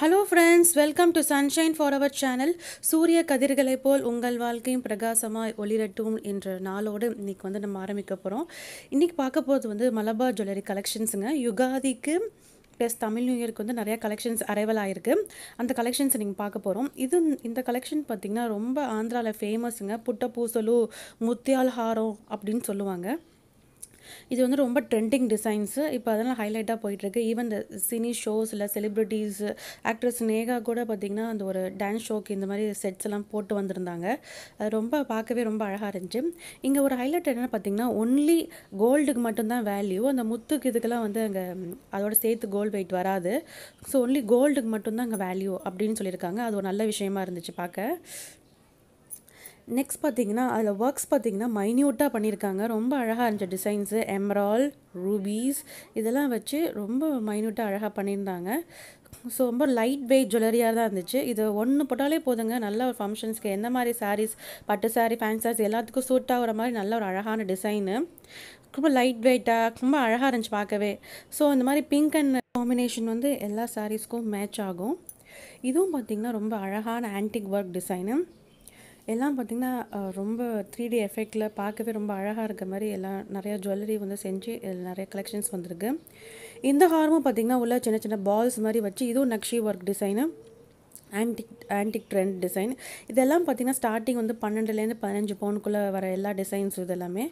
hello friends welcome to Sunshine for our channel சூரிய கதிர்களைப் போல் உங்கள் வாழ்க்கையும் பிரகாசமாக ஒளிரட்டும் என்ற நாளோடு இன்றைக்கி வந்து நம்ம ஆரம்பிக்க போகிறோம் இன்றைக்கி பார்க்க போகிறது வந்து மலபார் ஜுவல்லரி கலெக்ஷன்ஸுங்க யுகாதிக்கு ப்ளஸ் தமிழ் நியூ இயர்க்கு வந்து நிறையா கலெக்ஷன்ஸ் அரைவல் ஆகிருக்கு அந்த கலெக்ஷன்ஸை நீங்கள் பார்க்க போகிறோம் இது இந்த கலெக்ஷன் பார்த்திங்கன்னா ரொம்ப ஆந்திராவில் ஃபேமஸுங்க புட்ட பூசலு முத்தியால் ஹாரம் அப்படின்னு சொல்லுவாங்க இது வந்து ரொம்ப ட்ரெண்டிங் டிசைன்ஸு இப்போ அதெல்லாம் ஹைலைட்டாக போயிட்டுருக்கு ஈவன் இந்த சினி ஷோஸ் இல்லை செலிப்ரிட்டிஸ் ஆக்ட்ரஸ் நேகா கூட பார்த்திங்கன்னா அந்த ஒரு டான்ஸ் ஷோக்கு இந்த மாதிரி செட்ஸ் எல்லாம் போட்டு வந்திருந்தாங்க அது ரொம்ப பார்க்கவே ரொம்ப அழகாக இருந்துச்சு இங்கே ஒரு ஹைலைட் என்னென்னு பார்த்தீங்கன்னா ஒன்லி கோல்டுக்கு மட்டும்தான் வேல்யூ அந்த முத்துக்கு இதுக்கெல்லாம் வந்து அங்கே அதோட சேர்த்து கோல்டு வெயிட் வராது ஸோ ஒன்லி கோல்டுக்கு மட்டும்தான் அங்கே வேல்யூ அப்படின்னு சொல்லியிருக்காங்க அது ஒரு நல்ல விஷயமா இருந்துச்சு பார்க்க நெக்ஸ்ட் பார்த்தீங்கன்னா அதில் ஒர்க்ஸ் பார்த்தீங்கன்னா மைன்யூட்டாக பண்ணியிருக்காங்க ரொம்ப அழகாக இருந்துச்சு டிசைன்ஸு எம்ரால் ரூபீஸ் இதெல்லாம் வச்சு ரொம்ப மைன்யூட்டாக அழகாக பண்ணியிருந்தாங்க ஸோ ரொம்ப லைட் வெயிட் ஜுவல்லரியாக தான் இருந்துச்சு இது ஒன்று போட்டாலே போதுங்க நல்ல ஒரு ஃபங்க்ஷன்ஸ்க்கு எந்த மாதிரி சாரீஸ் பட்டு சாரீ ஃபேன் சாரீஸ் எல்லாத்துக்கும் சூட் ஆகிற மாதிரி நல்ல ஒரு அழகான டிசைனு ரொம்ப லைட் வெயிட்டாக ரொம்ப அழகாக இருந்துச்சு பார்க்கவே ஸோ இந்த மாதிரி பிங்க் அண்ட் காம்பினேஷன் வந்து எல்லா சாரீஸ்க்கும் மேட்ச் ஆகும் இதுவும் பார்த்திங்கன்னா ரொம்ப அழகான ஆன்டிக் ஒர்க் டிசைனு எல்லாம் பார்த்திங்கன்னா ரொம்ப த்ரீ டி எஃபெக்டில் பார்க்கவே ரொம்ப அழகாக இருக்க மாதிரி எல்லாம் நிறையா ஜுவல்லரி வந்து செஞ்சு நிறைய கலெக்ஷன்ஸ் வந்திருக்கு இந்த ஹாரமும் பார்த்திங்கன்னா உள்ள சின்ன சின்ன பால்ஸ் மாதிரி வச்சு இதுவும் nakshi work design antique antique trend design இதெல்லாம் பார்த்திங்கன்னா ஸ்டார்டிங் வந்து பன்னெண்டுலேருந்து பதினஞ்சு பவுனுக்குள்ளே வர எல்லா இது இதெல்லாமே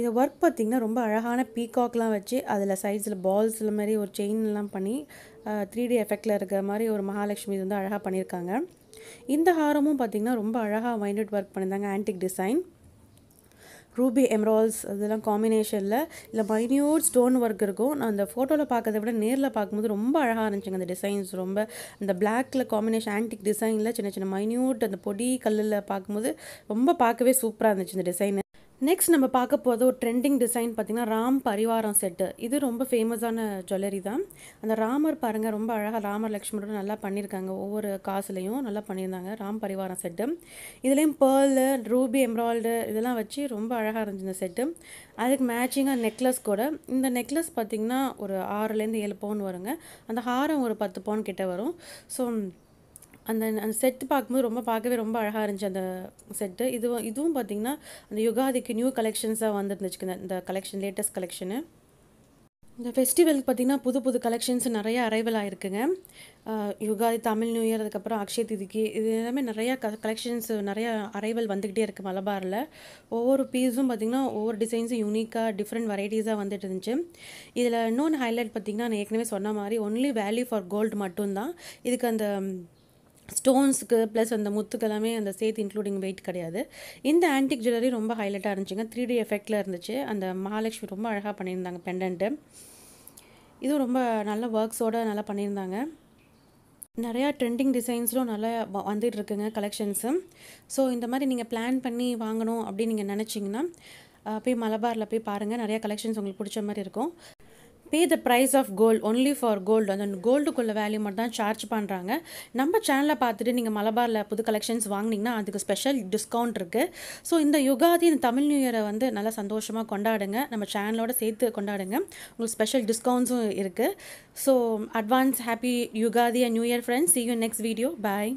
இது ஒர்க் பார்த்திங்கன்னா ரொம்ப அழகான பீகாக்லாம் வச்சு அதில் சைஸில் பால்ஸில் மாதிரி ஒரு செயின்லாம் பண்ணி த்ரீ டி எஃபெக்டில் இருக்கிற மாதிரி ஒரு மகாலட்சுமி வந்து அழகாக பண்ணியிருக்காங்க இந்த ஹாரமும் பார்த்திங்கன்னா ரொம்ப அழகாக வைண்டட் ஒர்க் பண்ணியிருந்தாங்க ஆன்டிக் டிசைன் ரூபி எம்ரால்ஸ் இதெல்லாம் காம்பினேஷனில் இல்லை மைன்யூட் ஸ்டோன் ஒர்க் இருக்கும் நான் அந்த ஃபோட்டோவில் பார்க்கறத விட நேரில் பார்க்கும்போது ரொம்ப அழகாக இருந்துச்சுங்க அந்த டிசைன்ஸ் ரொம்ப அந்த பிளாக்கில் காம்பினேஷன் ஆன்டிக் டிசைனில் சின்ன சின்ன மைன்யூட் அந்த பொடி கல்லில் பார்க்கும்போது ரொம்ப பார்க்கவே சூப்பராக இருந்துச்சு இந்த டிசைன் நெக்ஸ்ட் நம்ம பார்க்க போகிறது ஒரு ட்ரெண்டிங் டிசைன் பார்த்திங்கன்னா ராம் பரிவாரம் செட்டு இது ரொம்ப ஃபேமஸான ஜுவல்லரி தான் அந்த ராமர் பாருங்கள் ரொம்ப அழகாக ராமர் லக்ஷ்மணோட நல்லா பண்ணியிருக்காங்க ஒவ்வொரு காசுலேயும் நல்லா பண்ணியிருந்தாங்க ராம் பரிவாரம் செட்டு இதுலேயும் பேர்லு ரூபி எம்ப்ராய்டு இதெல்லாம் வச்சு ரொம்ப அழகாக இருந்துச்சு இந்த செட்டு அதுக்கு மேட்சிங்காக நெக்லஸ் கூட இந்த நெக்லஸ் பார்த்திங்கன்னா ஒரு ஆறுலேருந்து ஏழு பவுன் வருங்க அந்த ஹாரம் ஒரு பத்து பவுன் கிட்டே வரும் ஸோ அந்த அந்த செட்டு பார்க்கும்போது ரொம்ப பார்க்கவே ரொம்ப அழகாக இருந்துச்சு அந்த செட்டு இதுவும் இதுவும் பார்த்திங்கன்னா அந்த யுகாதிக்கு நியூ கலெக்ஷன்ஸாக வந்துருந்துச்சுக்கு இந்த கலெக்ஷன் லேட்டஸ்ட் கலெக்ஷனு இந்த ஃபெஸ்டிவலுக்கு பார்த்திங்கன்னா புது புது கலெக்ஷன்ஸ் நிறைய அரைவல் ஆகிருக்குங்க யுகாதி தமிழ் நியூ இயர் அதுக்கப்புறம் அக்ஷய திதிக்கு இது எல்லாமே நிறையா க கலெக்ஷன்ஸ் நிறையா அரைவல் வந்துக்கிட்டே இருக்குது மலபாரில் ஒவ்வொரு பீஸும் பார்த்திங்கன்னா ஒவ்வொரு டிசைன்ஸும் யூனிக்காக டிஃப்ரெண்ட் வெரைட்டிஸாக வந்துட்டு இருந்துச்சு இதில் இன்னொன்று ஹைலைட் பார்த்திங்கன்னா நான் ஏற்கனவே சொன்ன மாதிரி ஒன்லி வேல்யூ ஃபார் கோல்டு மட்டும்தான் இதுக்கு அந்த ஸ்டோன்ஸுக்கு ப்ளஸ் அந்த முத்துக்கெல்லாமே அந்த சேர்த்து இன்க்ளூடிங் வெயிட் கிடையாது இந்த ஆன்டிக் ஜுவல்லரி ரொம்ப ஹைலைட்டாக இருந்துச்சுங்க த்ரீ டி எஃபெக்டில் இருந்துச்சு அந்த மகாலட்சுமி ரொம்ப அழகாக பண்ணியிருந்தாங்க பெண்டன்ட்டு இதுவும் ரொம்ப நல்ல ஒர்க்ஸோடு நல்லா பண்ணியிருந்தாங்க நிறையா ட்ரெண்டிங் டிசைன்ஸும் நல்லா வந்துட்டு இருக்குங்க கலெக்ஷன்ஸு ஸோ இந்த மாதிரி நீங்கள் பிளான் பண்ணி வாங்கணும் அப்படின்னு நீங்கள் நினச்சிங்கன்னா போய் மலபாரில் போய் பாருங்கள் நிறையா கலெக்ஷன்ஸ் உங்களுக்கு பிடிச்ச மாதிரி இருக்கும் pay the price of gold only for gold அந்த கோல்டுக்குள்ள வேல்யூ மட்டும் தான் சார்ஜ் பண்ணுறாங்க நம்ம சேனலை பார்த்துட்டு நீங்கள் மலபாரில் புது கலெக்ஷன்ஸ் வாங்கினீங்கன்னா அதுக்கு ஸ்பெஷல் டிஸ்கவுண்ட் இருக்குது ஸோ இந்த யுகாதி இந்த தமிழ் நியூ இயரை வந்து நல்லா சந்தோஷமாக கொண்டாடுங்க நம்ம சேனலோட சேர்த்து கொண்டாடுங்க உங்களுக்கு ஸ்பெஷல் டிஸ்கவுண்ட்ஸும் இருக்குது so advance happy Ugadi and new year friends see you next video bye